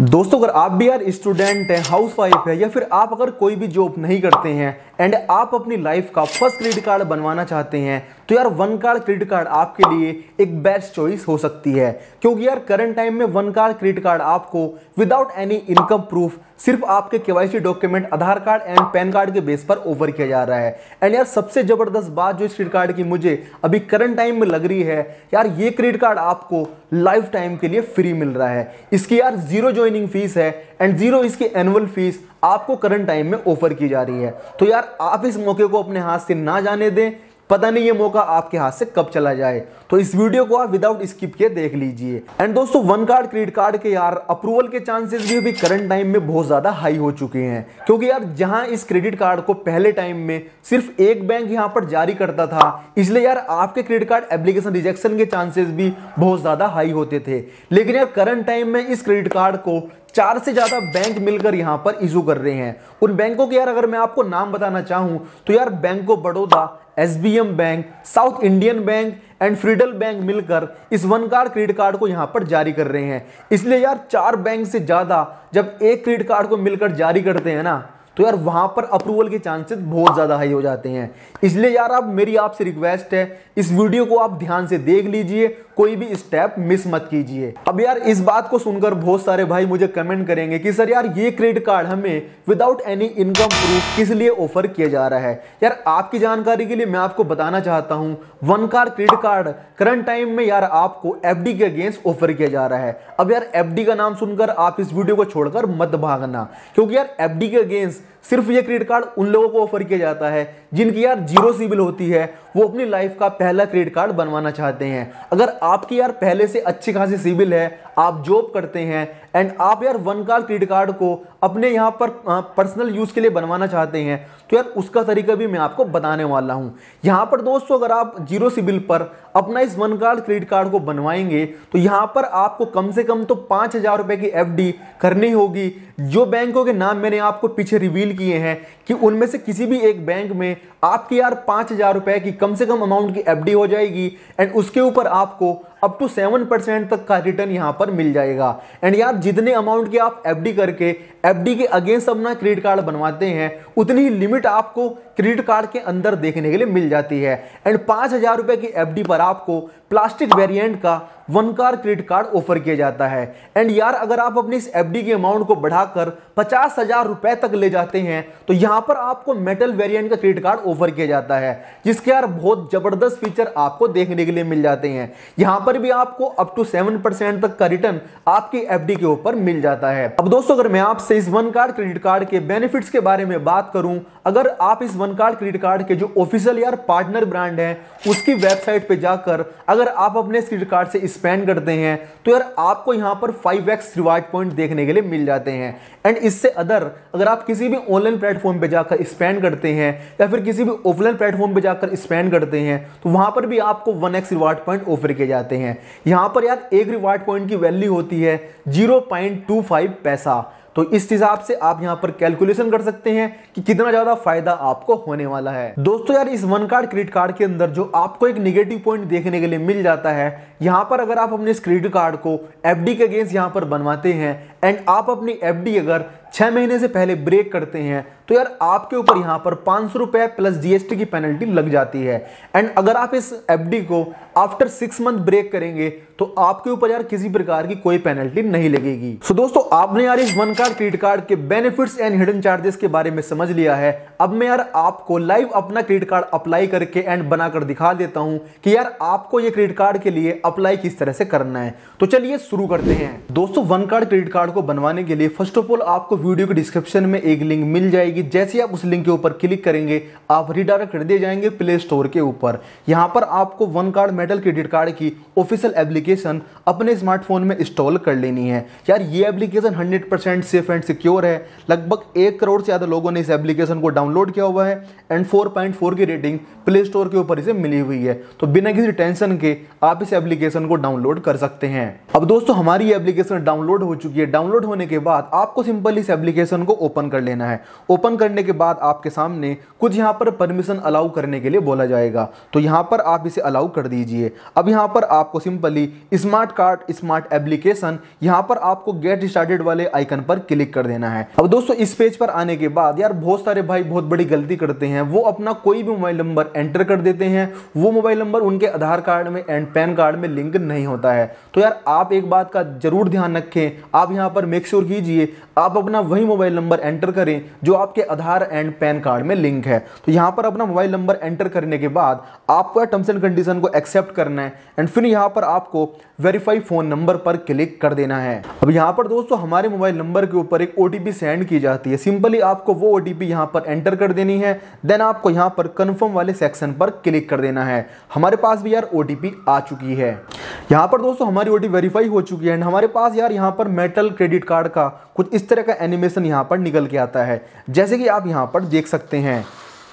दोस्तों अगर आप भी यार स्टूडेंट हैं हाउस वाइफ है या फिर आप अगर कोई भी जॉब नहीं करते हैं एंड आप अपनी लाइफ का फर्स्ट क्रेडिट कार्ड बनवाना चाहते हैं तो यार वन कार्ड क्रेडिट कार्ड आपके लिए एक बेस्ट चॉइस हो सकती है क्योंकि यार करंट टाइम में वन कार्ड क्रेडिट कार्ड आपको विदाउट एनी इनकम प्रूफ सिर्फ आपके के document Aadhaar card and PAN card के बेस पर ओवर किया जा रहा है एंड यार सबसे जबरदस्त बात जो इस क्रेडिट कार्ड की मुझे अभी करंट टाइम में लग रही है यार ये क्रेडिट कार्ड आपको लाइफ टाइम के लिए फ्री मिल रहा है इसकी यार जीरो जो ज्वाइनिंग फीस है एंड जीरो इसकी एनुअल फीस आपको करंट टाइम में ऑफर की जा रही है तो यार आप इस मौके को अपने हाथ से ना जाने दें पता नहीं ये मौका आपके हाथ से कब चला जाए तो इस वीडियो को आप विदाउट स्किप किए देख लीजिए एंड दोस्तों वन कार्ड क्रेडिट कार्ड के यार अप्रूवल के चांसेस भी अभी करंट टाइम में बहुत ज्यादा हाई हो चुके हैं क्योंकि यार जहां इस क्रेडिट कार्ड को पहले टाइम में सिर्फ एक बैंक यहां पर जारी करता था इसलिए यार आपके क्रेडिट कार्ड एप्लीकेशन रिजेक्शन के चांसेस भी बहुत ज्यादा हाई होते थे लेकिन यार करंट टाइम में इस क्रेडिट कार्ड को चार से ज़्यादा बैंक मिलकर यहां पर इशू कर रहे हैं उन बैंकों के यार अगर मैं आपको नाम बताना चाहूं तो यार bank of Baroda SBM bank South Indian bank and federal bank मिलकर इस वन कार्ड क्रेडिट कार्ड को यहाँ पर जारी कर रहे हैं इसलिए यार चार बैंक से ज़्यादा जब एक क्रेडिट कार्ड को मिलकर जारी करते हैं ना तो यार वहाँ पर अप्रूवल के चांसेस बहुत ज़्यादा हाई हो जाते हैं इसलिए यार अब मेरी आपसे रिक्वेस्ट है इस वीडियो को आप ध्यान से देख लीजिए कोई भी स्टेप मिस मत कीजिए अब यार इस बात को सुनकर बहुत सारे भाई मुझे कमेंट करेंगे कि सर यार ये क्रेडिट कार्ड हमें विदाउट एनी इनकम प्रूफ किस लिए ऑफर किया जा रहा है यार आपकी जानकारी के लिए मैं आपको बताना चाहता हूं one card credit card current time में यार आपको एफ के अगेंस्ट ऑफर किया जा रहा है अब यार एफ का नाम सुनकर आप इस वीडियो को छोड़कर मत भागना क्योंकि यार एफ के अगेंस्ट सिर्फ ये क्रेडिट कार्ड उन लोगों को ऑफर किया जाता है जिनकी यार जीरो सिविल होती है वो अपनी लाइफ का पहला क्रेडिट कार्ड बनवाना चाहते हैं अगर आपकी यार पहले से अच्छी खासी सिविल है आप जॉब करते हैं एंड आप यार वन कार क्रेडिट कार्ड को अपने यहाँ पर पर्सनल यूज़ के लिए बनवाना चाहते हैं तो यार उसका तरीका भी मैं आपको बताने वाला हूँ यहाँ पर दोस्तों अगर आप जीरो सिबिल पर अपना इस वन कार्ड क्रेडिट कार्ड को बनवाएंगे तो यहाँ पर आपको कम से कम तो पाँच हज़ार रुपये की एफ करनी होगी जो बैंकों के नाम मैंने आपको पीछे रिवील किए हैं कि उनमें से किसी भी एक बैंक में आपकी यार पाँच हज़ार रुपये की कम से कम अमाउंट की एफ हो जाएगी एंड उसके ऊपर आपको अप टू सेवन परसेंट तक का रिटर्न यहां पर मिल जाएगा एंड यार जितने अमाउंट की आप एफडी करके एफडी के अगेंस्ट अपना क्रेडिट कार्ड बनवाते हैं उतनी ही लिमिट आपको क्रेडिट कार्ड के अंदर देखने के लिए मिल जाती है एंड पांच हज़ार रुपए की एफडी पर आपको प्लास्टिक वेरिएंट का one card credit card offer किया जाता है एंड यार अगर आप अपनी इस एफडी के अमाउंट को बढ़ाकर पचास हज़ार रुपए तक ले जाते हैं तो यहां पर आपको मेटल वेरिएंट का क्रेडिट कार्ड ऑफर किया जाता है जिसके यार बहुत ज़बरदस्त फीचर आपको देखने के लिए मिल जाते हैं यहां पर भी आपको अप टू सेवन परसेंट तक का रिटर्न आपकी एफडी के ऊपर मिल जाता है अब दोस्तों अगर मैं आपसे इस वन कार्ड क्रेडिट कार्ड के बेनिफिट्स के बारे में बात करूं अगर आप इस वन कार्ड क्रेडिट कार्ड के जो ऑफिशियल यार पार्टनर ब्रांड है उसकी वेबसाइट पे जाकर अगर आप अपने क्रेडिट कार्ड से स्पेंड करते हैं तो यार आपको यहां पर फाइव एक्स रिवार्ड पॉइंट देखने के लिए मिल जाते हैं एंड इससे अदर अगर आप किसी भी ऑनलाइन प्लेटफॉर्म पे जाकर स्पेंड करते हैं या फिर किसी भी ऑफलाइन प्लेटफॉर्म पे जाकर स्पेंड करते हैं तो वहां पर भी आपको one X reward point offer किए जाते हैं यहां पर यार एक रिवार्ड पॉइंट की वैल्यू होती है जीरो पॉइंट टू फाइव पैसा तो इस हिसाब से आप यहाँ पर कैलकुलेशन कर सकते हैं कि कितना ज्यादा फायदा आपको होने वाला है दोस्तों यार इस वन कार्ड क्रेडिट कार्ड के अंदर जो आपको एक निगेटिव पॉइंट देखने के लिए मिल जाता है यहाँ पर अगर आप अपने इस क्रेडिट कार्ड को एफ के अगेंस्ट यहाँ पर बनवाते हैं एंड आप अपनी एफ अगर छह महीने से पहले ब्रेक करते हैं तो यार आपके ऊपर यहां पर पांच सौ रुपए प्लस जीएसटी की पेनल्टी लग जाती है एंड अगर आप इस एफडी को आफ्टर सिक्स मंथ ब्रेक करेंगे तो आपके ऊपर यार किसी प्रकार की कोई पेनल्टी नहीं लगेगी सो so दोस्तों आपने यार इस वन कार्ड क्रेडिट कार्ड के बेनिफिट्स एंड हिडन चार्जेस के बारे में समझ लिया है अब मैं यार आपको लाइव अपना क्रेडिट कार्ड अप्लाई करके एंड बनाकर दिखा देता हूं कि यार आपको ये क्रेडिट कार्ड के लिए अप्लाई किस तरह से करना है तो चलिए शुरू करते हैं दोस्तों वन कार्ड क्रेडिट कार्ड को बनवाने के लिए फर्स्ट ऑफ ऑल आपको वीडियो के डिस्क्रिप्शन में एक लिंक मिल जाएगी जैसे आप उस लिंक के ऊपर क्लिक करेंगे आप रिडायरेक्ट कर दिए जाएंगे प्ले स्टोर के ऊपर यहाँ पर आपको one card metal credit card की ऑफिशियल एप्लीकेशन अपने स्मार्टफोन में इंस्टॉल कर लेनी है यार ये application hundred safe and secure है लगभग एक करोड़ से ज़्यादा लोगों ने इस एप्लीकेशन को डाउन डाउनलोड किया हुआ है एंड 4.4 की रेटिंग प्ले स्टोर के ऊपर इसे मिली हुई है तो बिना किसी टेंशन के आप इस एप्लीकेशन को डाउनलोड कर सकते हैं अब दोस्तों हमारी एप्लीकेशन डाउनलोड हो चुकी है डाउनलोड होने के बाद आपको सिंपल इस एप्लीकेशन को ओपन कर लेना है ओपन करने के बाद आपके सामने कुछ यहाँ पर परमिशन अलाउ करने के लिए बोला जाएगा तो यहाँ पर आप इसे अलाउ कर दीजिए अब यहाँ पर आपको simply smart card smart application यहाँ पर आपको गेट स्टार्टेड वाले आइकन पर क्लिक कर देना है अब दोस्तों इस पेज पर आने के बाद यार बहुत सारे भाई बहुत बहुत बड़ी गलती करते हैं वो अपना कोई भी मोबाइल नंबर एंटर कर देते हैं वो मोबाइल नंबर उनके आधार कार्ड में एंड पैन कार्ड में लिंक नहीं होता है तो यार आप एक बात का ज़रूर ध्यान रखें आप यहाँ पर मेक श्योर कीजिए आप अपना वही मोबाइल नंबर एंटर करें जो आपके आधार एंड पैन कार्ड में लिंक है तो यहाँ पर अपना मोबाइल नंबर एंटर करने के बाद आपको टर्म्स एंड कंडीशन को एक्सेप्ट करना है एंड फिर यहाँ पर आपको वेरीफाई फ़ोन नंबर पर क्लिक कर देना है अब यहाँ पर दोस्तों हमारे मोबाइल नंबर के ऊपर एक ओ सेंड की जाती है सिंपली आपको वो ओ टी यहाँ पर एंटर एंटर कर देनी है देन आपको यहाँ पर कन्फर्म वाले सेक्शन पर क्लिक कर देना है हमारे पास भी यार ओ आ चुकी है यहाँ पर दोस्तों हमारी ओ वेरीफाई हो चुकी है एंड हमारे पास यार यहाँ पर मेटल क्रेडिट कार्ड का कुछ इस तरह का एनिमेशन यहाँ पर निकल के आता है जैसे कि आप यहाँ पर देख सकते हैं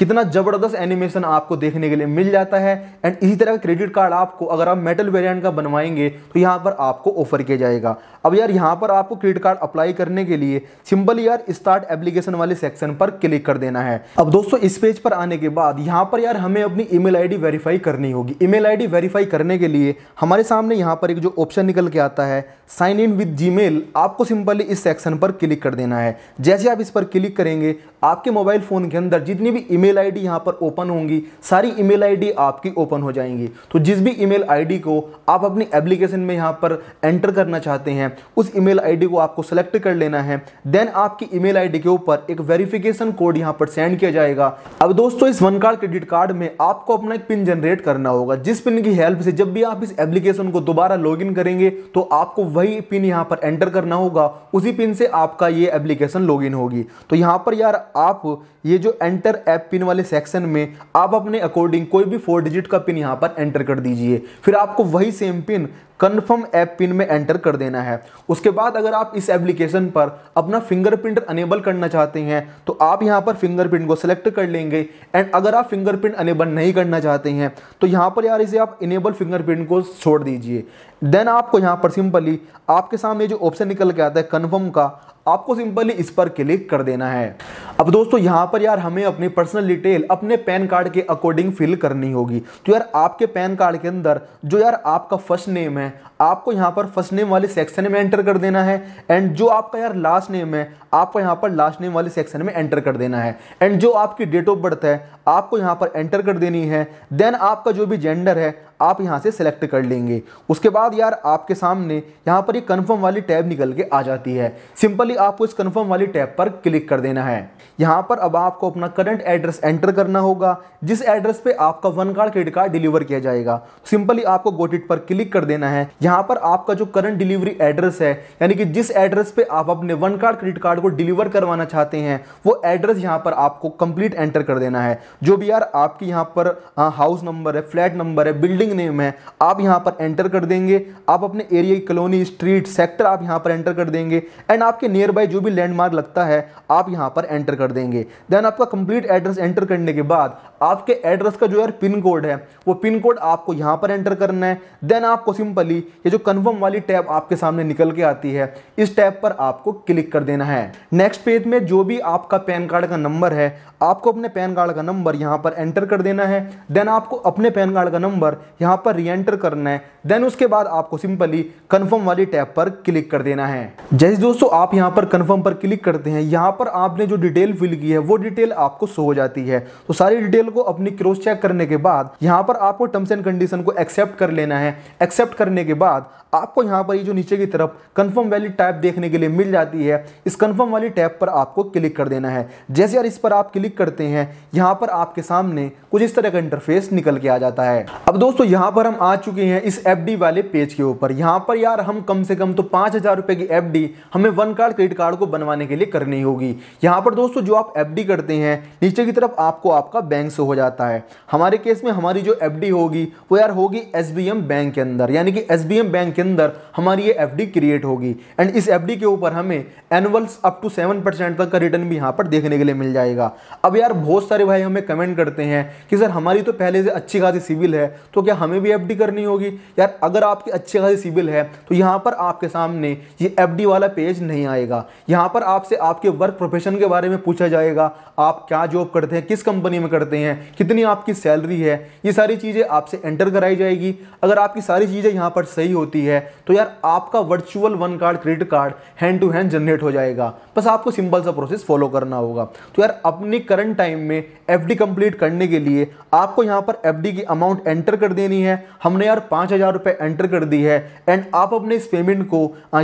कितना ज़बरदस्त एनिमेशन आपको देखने के लिए मिल जाता है एंड इसी तरह का क्रेडिट कार्ड आपको अगर आप मेटल वेरिएंट का बनवाएंगे तो यहाँ पर आपको ऑफर किया जाएगा अब यार यहाँ पर आपको क्रेडिट कार्ड अप्लाई करने के लिए सिंपल यार स्टार्ट एप्लीकेशन वाले सेक्शन पर क्लिक कर देना है अब दोस्तों इस पेज पर आने के बाद यहाँ पर यार हमें अपनी ईमेल आईडी वेरीफाई करनी होगी ईमेल आईडी वेरीफाई करने के लिए हमारे सामने यहाँ पर एक जो ऑप्शन निकल के आता है साइन इन विद जीमेल आपको सिंपली इस सेक्शन पर क्लिक कर देना है जैसे आप इस पर क्लिक करेंगे आपके मोबाइल फोन के अंदर जितनी भी ईमेल ईमेल आईडी यहाँ पर ओपन होंगी सारी ईमेल आईडी आपकी ओपन हो जाएंगी तो जिस भी ईमेल आईडी को आप अपनी एप्लीकेशन में यहाँ पर एंटर करना चाहते हैं उस ईमेल आईडी को आपको सेलेक्ट कर लेना है देन आपकी ईमेल आईडी के ऊपर एक वेरिफिकेशन कोड यहाँ पर सेंड किया जाएगा अब दोस्तों इस वन कार्ड क्रेडिट कार्ड में आपको अपना एक पिन जनरेट करना होगा जिस पिन की हेल्प से जब भी आप इस एप्लीकेशन को दोबारा लॉग करेंगे तो आपको वही पिन यहाँ पर एंटर करना होगा उसी पिन से आपका ये एप्लीकेशन लॉग होगी तो यहाँ पर यार आप ये जो एंटर एप पिन पिन वाले सेक्शन में आप अपने अकॉर्डिंग कोई भी फोर डिजिट का पिन यहाँ पर एंटर कर दीजिए फिर आपको वही same PIN confirm app PIN में एंटर कर देना है उसके बाद अगर आप इस एप्लीकेशन पर अपना फिंगरप्रिंट अनेबल करना चाहते हैं तो आप यहाँ पर फिंगरप्रिंट को सिलेक्ट कर लेंगे एंड अगर आप फिंगरप्रिंट अनेबल नहीं करना चाहते हैं तो यहाँ पर यार इसे आप इनेबल फिंगरप्रिंट को छोड़ दीजिए देन आपको यहाँ पर सिंपली आपके सामने जो ऑप्शन निकल के आता है कन्फर्म का आपको सिंपली इस पर क्लिक कर देना है अब दोस्तों यहाँ पर यार हमें अपनी पर्सनल डिटेल अपने पैन कार्ड के अकॉर्डिंग फिल करनी होगी तो यार आपके पैन कार्ड के अंदर जो यार आपका फर्स्ट नेम है आपको यहाँ पर फर्स्ट नेम वाले सेक्शन में एंटर कर देना है एंड जो आपका यार लास्ट नेम है आपको यहाँ पर लास्ट नेम वाले सेक्शन में एंटर कर देना है एंड जो आपकी डेट ऑफ बर्थ है आपको यहाँ पर एंटर कर देनी है देन आपका जो भी जेंडर है आप यहाँ से सेलेक्ट कर लेंगे उसके बाद यार आपके सामने यहाँ पर ये कन्फर्म वाली टैब निकल के आ जाती है सिंपली आपको इस कन्फर्म वाली टैब पर क्लिक कर देना है यहाँ पर अब आपको अपना करंट एड्रेस एंटर करना होगा जिस एड्रेस पे आपका one card credit card deliver किया जाएगा सिंपली आपको गोटिट पर क्लिक कर देना है जहां पर आपका जो करंट डिलीवरी एड्रेस है यानी कि जिस एड्रेस पे आप अपने वन कार्ड क्रेडिट कार्ड को डिलीवर करवाना चाहते हैं वो एड्रेस यहां पर आपको कंप्लीट एंटर कर देना है जो भी यार आपकी यहां पर हाउस नंबर है फ्लैट नंबर है बिल्डिंग नेम है आप यहां पर एंटर कर देंगे आप अपने एरिया की कॉलोनी स्ट्रीट सेक्टर आप यहां पर एंटर कर देंगे एंड आपके नियर बाय जो भी लैंडमार्क लगता है आप यहां पर एंटर कर देंगे देन आपका कंप्लीट एड्रेस एंटर करने के बाद आपके एड्रेस का जो है पिन कोड है वो पिन कोड आपको यहाँ पर एंटर करना है देन आपको सिंपली ये जो कन्फर्म वाली टैब आपके सामने निकल के आती है इस टैब पर आपको क्लिक कर देना है नेक्स्ट पेज में जो भी आपका पैन कार्ड का नंबर है आपको अपने पैन कार्ड का नंबर यहाँ पर एंटर कर देना है देन आपको अपने पैन कार्ड का नंबर यहाँ पर री एंटर करना है देन उसके बाद आपको सिंपली कन्फर्म वाली टैब पर क्लिक कर देना है जैसे दोस्तों आप यहाँ पर कन्फर्म पर क्लिक करते हैं यहाँ पर आपने जो डिटेल फिल की है वो डिटेल आपको सो हो जाती है तो सारी डिटेल कंडीशन को अपनी क्रॉस चेक करने के बाद यहाँ पर आपको टर्म्स एंड कंडीशन को एक्सेप्ट कर लेना है एक्सेप्ट करने के बाद आपको यहाँ पर ये जो नीचे की तरफ कंफर्म वाली टैप देखने के लिए मिल जाती है इस कंफर्म वाली टैप पर आपको क्लिक कर देना है जैसे यार इस पर आप क्लिक करते हैं यहाँ पर आपके सामने कुछ इस तरह का इंटरफेस निकल के आ जाता है अब दोस्तों यहाँ पर हम आ चुके हैं इस एफ वाले पेज के ऊपर यहाँ पर यार हम कम से कम तो पाँच की एफ हमें वन कार्ड क्रेडिट कार्ड को बनवाने के लिए करनी होगी यहाँ पर दोस्तों जो आप एफ करते हैं नीचे की तरफ आपको आपका बैंक से हो जाता है हमारे केस में हमारी जो एफ होगी वो यार होगी एस बैंक के अंदर यानी कि एस बैंक के अंदर हमारी ये एफ क्रिएट होगी एंड इस एफ के ऊपर हमें annuals up to seven percent तक का रिटर्न भी यहाँ पर देखने के लिए मिल जाएगा अब यार बहुत सारे भाई हमें कमेंट करते हैं कि सर हमारी तो पहले से अच्छी खासी सिविल है तो क्या हमें भी एफ करनी होगी यार अगर आपकी अच्छी खासी सिविल है तो यहाँ पर आपके सामने ये एफ वाला पेज नहीं आएगा यहाँ पर आपसे आपके वर्क प्रोफेशन के बारे में पूछा जाएगा आप क्या जॉब करते हैं किस कंपनी में करते हैं हैं कितनी आपकी सैलरी है ये सारी चीज़ें आपसे एंटर कराई जाएगी अगर आपकी सारी चीज़ें यहाँ पर सही होती है तो यार आपका virtual one card credit card hand to hand generate हो जाएगा बस आपको सिंपल सा प्रोसेस फॉलो करना होगा तो यार अपनी करंट टाइम में एफ कंप्लीट करने के लिए आपको यहाँ पर एफ की अमाउंट एंटर कर देनी है हमने यार पाँच एंटर कर दी है एंड आप अपने इस पेमेंट को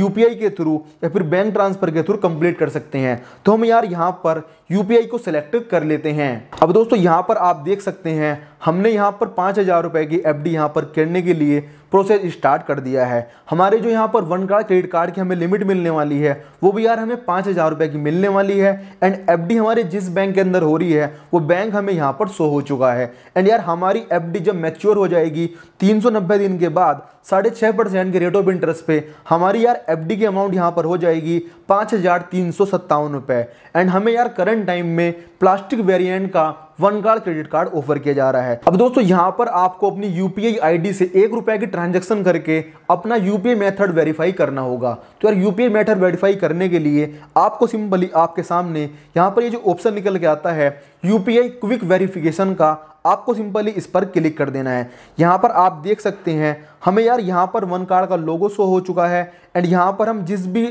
यू के थ्रू या फिर बैंक ट्रांसफ़र के थ्रू कंप्लीट कर सकते हैं तो हम यार यहाँ पर यूपीआई को सिलेक्ट कर लेते हैं अब दोस्तों यहाँ पर आप देख सकते हैं हमने यहाँ पर पाँच हज़ार रुपये की एफ डी यहाँ पर करने के लिए प्रोसेस स्टार्ट कर दिया है हमारे जो यहाँ पर वन कार्ड क्रेडिट कार्ड की हमें लिमिट मिलने वाली है वो भी यार हमें पाँच हज़ार रुपये की मिलने वाली है एंड एफ डी हमारे जिस बैंक के अंदर हो रही है वो बैंक हमें यहाँ पर शो हो चुका है एंड यार हमारी एफ डी जब मैच्योर हो जाएगी तीन सौ नब्बे दिन के बाद साढ़े छः परसेंट के रेट ऑफ इंटरेस्ट पे हमारी यार एफ डी की अमाउंट यहाँ पर हो जाएगी पाँच हज़ार तीन सौ सत्तावन रुपये एंड हमें यार करंट टाइम में प्लास्टिक वेरियंट का one card credit card offer किया जा रहा है अब दोस्तों यहाँ पर आपको अपनी यूपीआई आईडी से एक रुपए की ट्रांजेक्शन करके अपना यूपीआई मेथड वेरीफाई करना होगा तो यार यूपीआई मेथड वेरीफाई करने के लिए आपको सिंपली आपके सामने यहाँ पर ये जो ऑप्शन निकल के आता है यूपीआई क्विक वेरिफिकेशन का आपको सिंपली इस पर क्लिक कर देना है यहाँ पर आप देख सकते हैं हमें यार यहाँ पर वन कार्ड का लोगो शो हो चुका है एंड यहाँ पर हम जिस भी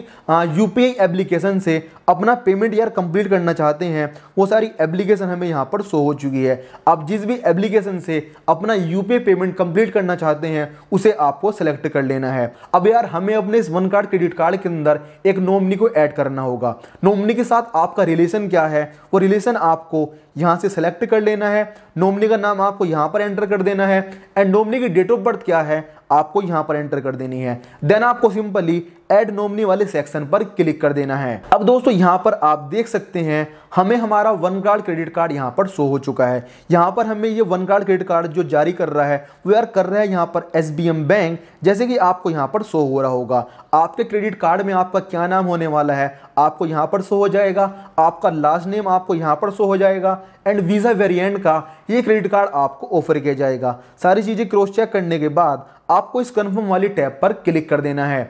यू पी एप्लीकेशन से अपना पेमेंट यार कंप्लीट करना चाहते हैं वो सारी एप्लीकेशन हमें यहाँ पर शो हो चुकी है आप जिस भी एप्लीकेशन से अपना यू पेमेंट कंप्लीट करना चाहते हैं उसे आपको सेलेक्ट कर लेना है अब यार हमें अपने इस वन कार्ड क्रेडिट कार्ड के अंदर एक नोमनी को ऐड करना होगा नोमनी के साथ आपका रिलेशन क्या है वो रिलेशन आपको यहाँ से सेलेक्ट कर लेना है नोमनी का नाम आपको यहाँ पर एंटर कर देना है एंड नोमनी की डेट ऑफ बर्थ क्या है आपको यहां पर एंटर कर देनी है देन आपको सिंपली एड नोमनी वाले सेक्शन पर क्लिक कर देना है अब दोस्तों यहाँ पर आप देख सकते हैं हमें हमारा वन कार्ड क्रेडिट कार्ड यहाँ पर शो हो चुका है यहाँ पर हमें ये वन कार्ड क्रेडिट कार्ड जो जारी कर रहा है वो यार कर रहा है यहाँ पर एस बैंक जैसे कि आपको यहाँ पर शो हो रहा होगा आपके क्रेडिट कार्ड में आपका क्या नाम होने वाला है आपको यहाँ पर शो हो जाएगा आपका लास्ट नेम आपको यहाँ पर शो हो जाएगा एंड वीज़ा वेरियंट का ये क्रेडिट कार्ड आपको ऑफर किया जाएगा सारी चीज़ें क्रॉस चेक करने के बाद आपको इस कन्फर्म वाली टैब पर क्लिक कर देना है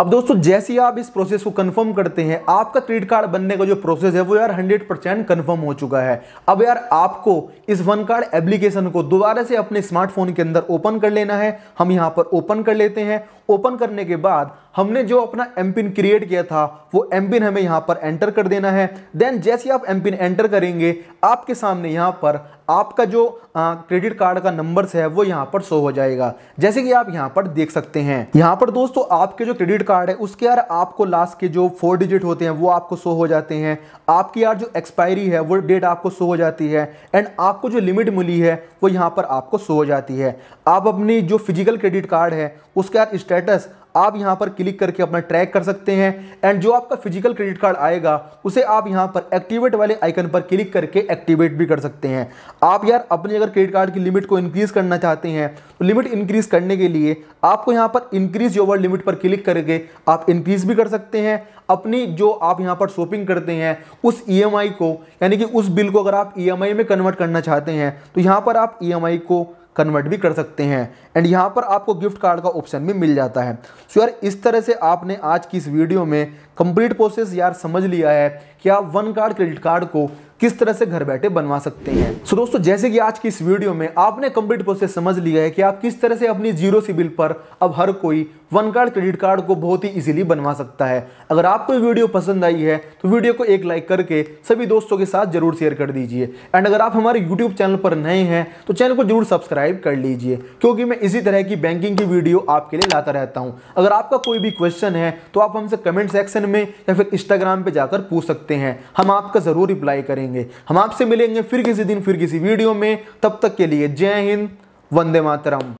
अब दोस्तों जैसे ही आप इस प्रोसेस को कंफर्म करते हैं आपका क्रेडिट कार्ड बनने का जो प्रोसेस है वो यार 100 परसेंट कन्फर्म हो चुका है अब यार आपको इस वन कार्ड एप्लीकेशन को दोबारा से अपने स्मार्टफोन के अंदर ओपन कर लेना है हम यहाँ पर ओपन कर लेते हैं ओपन करने के बाद हमने जो अपना एम पिन क्रिएट किया था वो एम पिन हमें यहाँ पर एंटर कर देना है देन जैसे आप एम पिन एंटर करेंगे आपके सामने यहाँ पर आपका जो क्रेडिट कार्ड का नंबर है वो यहाँ पर शो हो जाएगा जैसे कि आप यहाँ पर देख सकते हैं यहाँ पर दोस्तों आपके जो क्रेडिट क्रेडिट कार्ड है उसके यार आपको लास्ट के जो फोर डिजिट होते हैं वो आपको शो हो जाते हैं आपकी यार जो एक्सपायरी है वो डेट आपको शो हो जाती है एंड आपको जो लिमिट मिली है वो यहाँ पर आपको शो हो जाती है आप अपनी जो फिजिकल क्रेडिट कार्ड है उसके यार स्टेटस आप यहाँ पर क्लिक करके अपना ट्रैक कर सकते हैं एंड जो आपका फिजिकल क्रेडिट कार्ड आएगा उसे आप यहाँ पर एक्टिवेट वाले आइकन पर क्लिक करके एक्टिवेट भी कर सकते हैं आप यार अपने अगर क्रेडिट कार्ड की लिमिट को इंक्रीज़ करना चाहते हैं तो लिमिट इंक्रीज़ करने के लिए आपको यहाँ पर इंक्रीज़ योवर लिमिट पर क्लिक करके आप इंक्रीज़ भी कर सकते हैं अपनी जो आप यहाँ पर शॉपिंग करते हैं उस ई e को यानी कि उस बिल को अगर आप ई e में कन्वर्ट करना चाहते हैं तो यहाँ पर आप ई e को कन्वर्ट भी कर सकते हैं एंड यहाँ पर आपको गिफ्ट कार्ड का ऑप्शन भी मिल जाता है सो यार इस तरह से आपने आज की इस वीडियो में कंप्लीट प्रोसेस यार समझ लिया है कि आप वन कार्ड क्रेडिट कार्ड को किस तरह से घर बैठे बनवा सकते हैं सो so दोस्तों जैसे कि आज की इस वीडियो में आपने कंप्लीट प्रोसेस समझ लिया है कि आप किस तरह से अपनी जीरो सिबिल पर अब हर कोई वन कार्ड क्रेडिट कार्ड को बहुत ही इजीली बनवा सकता है अगर आपको ये वीडियो पसंद आई है तो वीडियो को एक लाइक करके सभी दोस्तों के साथ जरूर शेयर कर दीजिए एंड अगर आप हमारे यूट्यूब चैनल पर नए हैं तो चैनल को जरूर सब्सक्राइब कर लीजिए क्योंकि मैं इसी तरह की बैंकिंग की वीडियो आपके लिए लाता रहता हूँ अगर आपका कोई भी क्वेश्चन है तो आप हमसे कमेंट सेक्शन में या फिर इंस्टाग्राम पर जाकर पूछ सकते हैं हम आपका ज़रूर रिप्लाई करेंगे हम आपसे मिलेंगे फिर किसी दिन फिर किसी वीडियो में तब तक के लिए जय हिंद वंदे मातरम